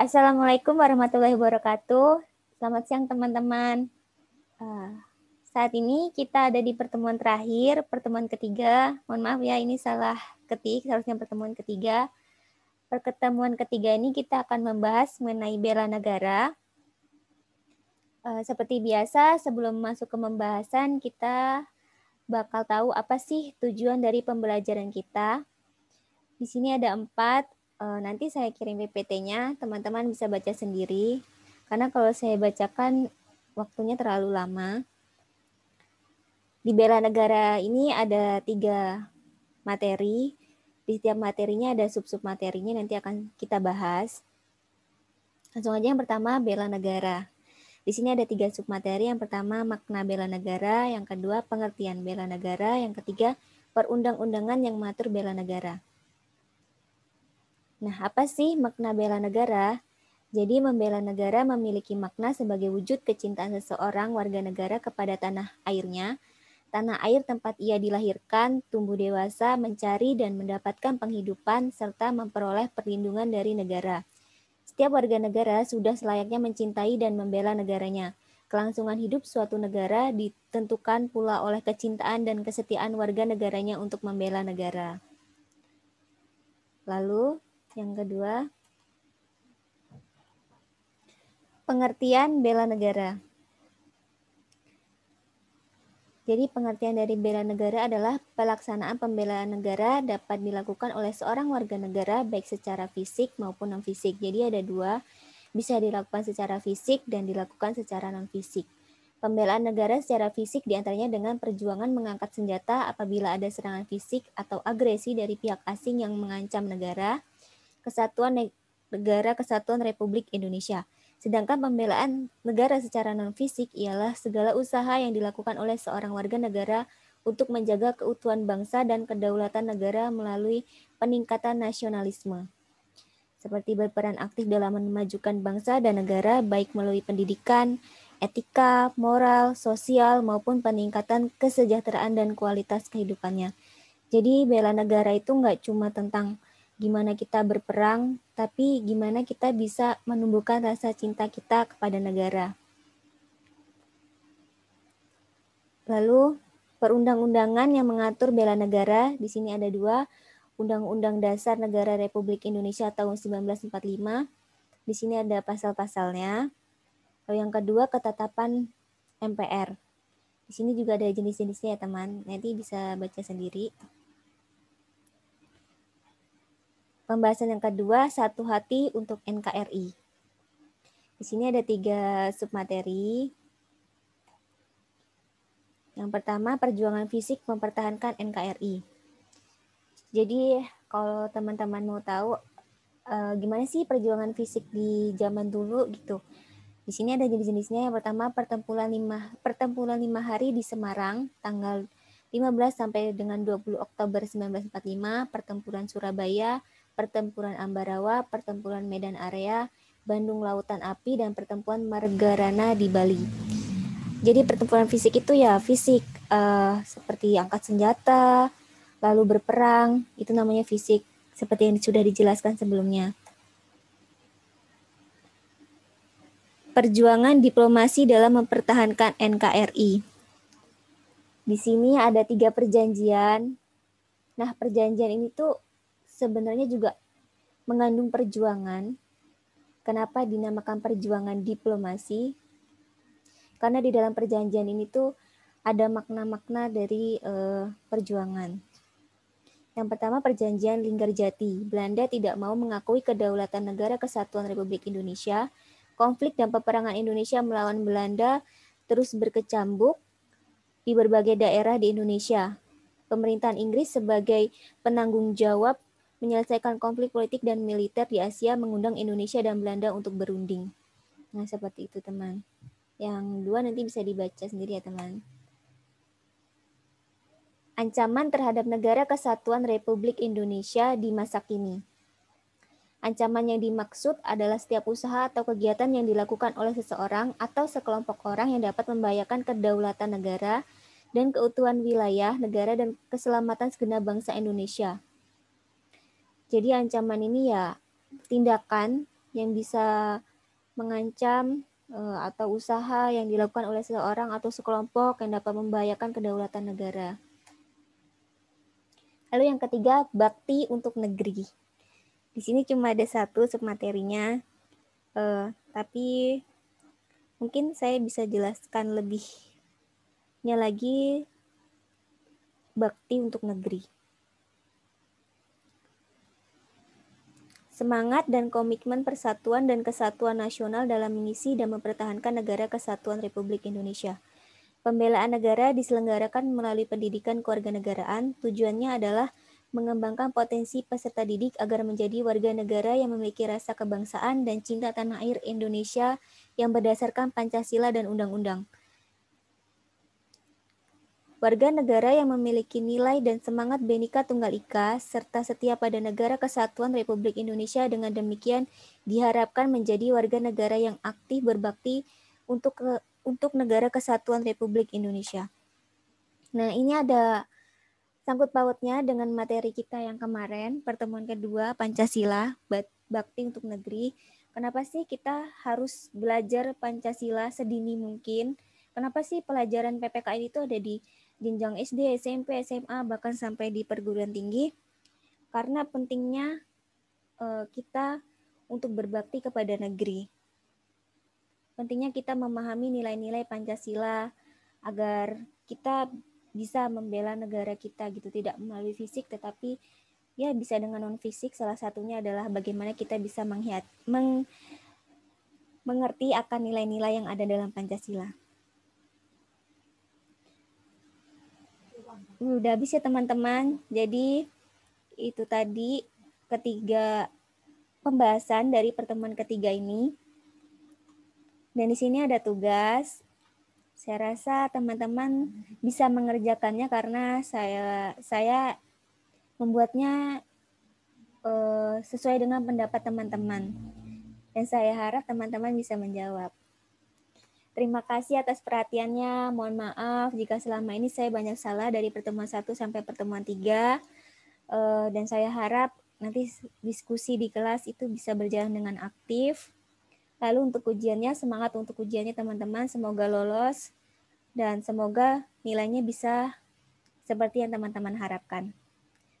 Assalamualaikum warahmatullahi wabarakatuh. Selamat siang teman-teman. Eh, saat ini kita ada di pertemuan terakhir, pertemuan ketiga. Mohon maaf ya, ini salah ketik, seharusnya pertemuan ketiga. Pertemuan ketiga ini kita akan membahas mengenai bela negara. Eh, seperti biasa, sebelum masuk ke pembahasan, kita bakal tahu apa sih tujuan dari pembelajaran kita. Di sini ada empat, Eh, nanti saya kirim PPT-nya, teman-teman bisa baca sendiri. Karena kalau saya bacakan waktunya terlalu lama. Di bela negara ini ada tiga materi. Di setiap materinya ada sub-sub materinya nanti akan kita bahas. Langsung aja yang pertama bela negara. Di sini ada tiga sub materi. Yang pertama makna bela negara, yang kedua pengertian bela negara, yang ketiga perundang-undangan yang mengatur bela negara. Nah, apa sih makna bela negara? Jadi membela negara memiliki makna sebagai wujud kecintaan seseorang warga negara kepada tanah airnya, tanah air tempat ia dilahirkan, tumbuh dewasa, mencari dan mendapatkan penghidupan serta memperoleh perlindungan dari negara. Setiap warga negara sudah selayaknya mencintai dan membela negaranya. Kelangsungan hidup suatu negara ditentukan pula oleh kecintaan dan kesetiaan warga negaranya untuk membela negara. Lalu, yang kedua, pengertian bela negara. Jadi pengertian dari bela negara adalah pelaksanaan pembelaan negara dapat dilakukan oleh seorang warga negara baik secara fisik maupun non fisik. Jadi ada dua, bisa dilakukan secara fisik dan dilakukan secara non fisik. Pembelaan negara secara fisik diantaranya dengan perjuangan mengangkat senjata apabila ada serangan fisik atau agresi dari pihak asing yang mengancam negara, Kesatuan Negara Kesatuan Republik Indonesia. Sedangkan pembelaan negara secara non-fisik ialah segala usaha yang dilakukan oleh seorang warga negara untuk menjaga keutuhan bangsa dan kedaulatan negara melalui peningkatan nasionalisme seperti berperan aktif dalam memajukan bangsa dan negara baik melalui pendidikan, etika, moral, sosial maupun peningkatan kesejahteraan dan kualitas kehidupannya. Jadi bela negara itu nggak cuma tentang gimana kita berperang, tapi gimana kita bisa menumbuhkan rasa cinta kita kepada negara. Lalu, perundang-undangan yang mengatur bela negara, di sini ada dua, Undang-Undang Dasar Negara Republik Indonesia tahun 1945, di sini ada pasal-pasalnya. Lalu yang kedua, ketetapan MPR. Di sini juga ada jenis-jenisnya ya teman, nanti bisa baca sendiri. Pembahasan yang kedua, satu hati untuk NKRI. Di sini ada tiga submateri. Yang pertama, perjuangan fisik mempertahankan NKRI. Jadi, kalau teman-teman mau tahu e, gimana sih perjuangan fisik di zaman dulu gitu. Di sini ada jenis-jenisnya. Yang pertama pertempuran lima pertempuran lima hari di Semarang tanggal 15 sampai dengan 20 Oktober 1945, pertempuran Surabaya Pertempuran Ambarawa, Pertempuran Medan Area, Bandung Lautan Api, dan Pertempuran Margarana di Bali. Jadi pertempuran fisik itu ya fisik uh, seperti angkat senjata, lalu berperang, itu namanya fisik seperti yang sudah dijelaskan sebelumnya. Perjuangan diplomasi dalam mempertahankan NKRI. Di sini ada tiga perjanjian. Nah, perjanjian ini tuh sebenarnya juga mengandung perjuangan. Kenapa dinamakan perjuangan diplomasi? Karena di dalam perjanjian ini tuh ada makna-makna dari uh, perjuangan. Yang pertama perjanjian Linggarjati. Belanda tidak mau mengakui kedaulatan negara kesatuan Republik Indonesia. Konflik dan peperangan Indonesia melawan Belanda terus berkecambuk di berbagai daerah di Indonesia. Pemerintahan Inggris sebagai penanggung jawab menyelesaikan konflik politik dan militer di Asia mengundang Indonesia dan Belanda untuk berunding. Nah, seperti itu teman. Yang dua nanti bisa dibaca sendiri ya teman. Ancaman terhadap negara kesatuan Republik Indonesia di masa kini. Ancaman yang dimaksud adalah setiap usaha atau kegiatan yang dilakukan oleh seseorang atau sekelompok orang yang dapat membahayakan kedaulatan negara dan keutuhan wilayah, negara, dan keselamatan segenap bangsa Indonesia. Jadi ancaman ini ya tindakan yang bisa mengancam eh, atau usaha yang dilakukan oleh seseorang atau sekelompok yang dapat membahayakan kedaulatan negara. Lalu yang ketiga, bakti untuk negeri. Di sini cuma ada satu submaterinya, eh, tapi mungkin saya bisa jelaskan lebihnya lagi bakti untuk negeri. Semangat dan komitmen persatuan dan kesatuan nasional dalam mengisi dan mempertahankan negara kesatuan Republik Indonesia. Pembelaan negara diselenggarakan melalui pendidikan kewarganegaraan. Tujuannya adalah mengembangkan potensi peserta didik agar menjadi warga negara yang memiliki rasa kebangsaan dan cinta tanah air Indonesia yang berdasarkan Pancasila dan undang-undang warga negara yang memiliki nilai dan semangat benika Tunggal Ika serta setia pada negara kesatuan Republik Indonesia dengan demikian diharapkan menjadi warga negara yang aktif berbakti untuk untuk negara kesatuan Republik Indonesia. Nah, ini ada sangkut pautnya dengan materi kita yang kemarin, pertemuan kedua Pancasila, bakti untuk negeri. Kenapa sih kita harus belajar Pancasila sedini mungkin? Kenapa sih pelajaran PPKN itu ada di jenjang SD, SMP, SMA, bahkan sampai di perguruan tinggi, karena pentingnya eh, kita untuk berbakti kepada negeri. Pentingnya kita memahami nilai-nilai Pancasila agar kita bisa membela negara kita gitu, tidak melalui fisik tetapi ya bisa dengan non fisik. Salah satunya adalah bagaimana kita bisa menghiat, meng, mengerti akan nilai-nilai yang ada dalam Pancasila. udah habis ya teman-teman. Jadi itu tadi ketiga pembahasan dari pertemuan ketiga ini. Dan di sini ada tugas. Saya rasa teman-teman bisa mengerjakannya karena saya saya membuatnya uh, sesuai dengan pendapat teman-teman. Dan saya harap teman-teman bisa menjawab. Terima kasih atas perhatiannya. Mohon maaf jika selama ini saya banyak salah dari pertemuan satu sampai pertemuan tiga. Eh, dan saya harap nanti diskusi di kelas itu bisa berjalan dengan aktif. Lalu untuk ujiannya, semangat untuk ujiannya teman-teman. Semoga lolos dan semoga nilainya bisa seperti yang teman-teman harapkan.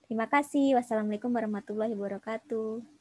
Terima kasih. Wassalamualaikum warahmatullahi wabarakatuh.